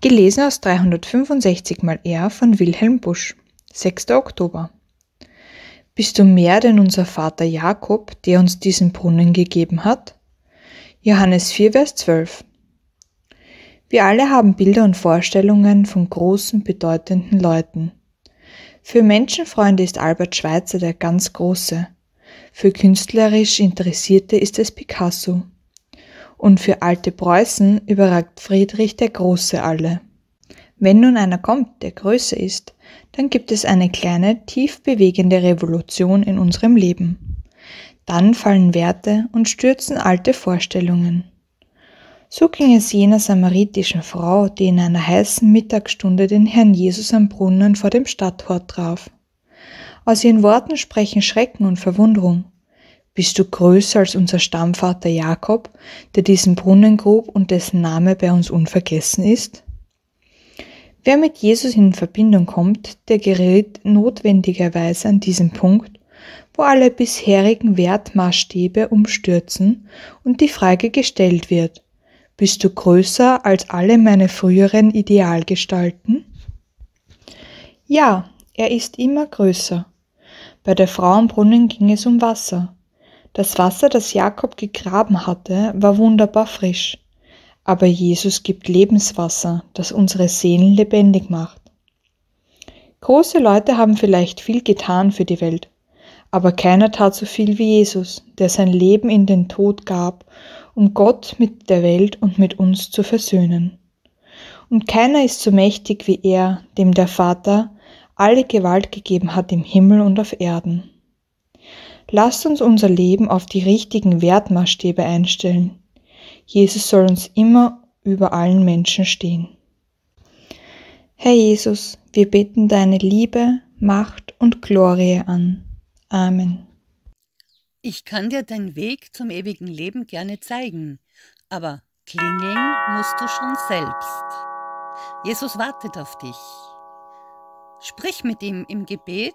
Gelesen aus 365 mal R von Wilhelm Busch. 6. Oktober. Bist du mehr denn unser Vater Jakob, der uns diesen Brunnen gegeben hat? Johannes 4, Vers 12. Wir alle haben Bilder und Vorstellungen von großen, bedeutenden Leuten. Für Menschenfreunde ist Albert Schweitzer der ganz Große. Für künstlerisch Interessierte ist es Picasso und für alte Preußen überragt Friedrich der Große alle. Wenn nun einer kommt, der größer ist, dann gibt es eine kleine, tief bewegende Revolution in unserem Leben. Dann fallen Werte und stürzen alte Vorstellungen. So ging es jener samaritischen Frau, die in einer heißen Mittagsstunde den Herrn Jesus am Brunnen vor dem Stadttor traf. Aus ihren Worten sprechen Schrecken und Verwunderung, bist du größer als unser Stammvater Jakob, der diesen Brunnen grub und dessen Name bei uns unvergessen ist? Wer mit Jesus in Verbindung kommt, der gerät notwendigerweise an diesen Punkt, wo alle bisherigen Wertmaßstäbe umstürzen und die Frage gestellt wird, bist du größer als alle meine früheren Idealgestalten? Ja, er ist immer größer. Bei der Frau am Brunnen ging es um Wasser. Das Wasser, das Jakob gegraben hatte, war wunderbar frisch. Aber Jesus gibt Lebenswasser, das unsere Seelen lebendig macht. Große Leute haben vielleicht viel getan für die Welt, aber keiner tat so viel wie Jesus, der sein Leben in den Tod gab, um Gott mit der Welt und mit uns zu versöhnen. Und keiner ist so mächtig wie er, dem der Vater alle Gewalt gegeben hat im Himmel und auf Erden. Lasst uns unser Leben auf die richtigen Wertmaßstäbe einstellen. Jesus soll uns immer über allen Menschen stehen. Herr Jesus, wir beten deine Liebe, Macht und Glorie an. Amen. Ich kann dir deinen Weg zum ewigen Leben gerne zeigen, aber klingeln musst du schon selbst. Jesus wartet auf dich. Sprich mit ihm im Gebet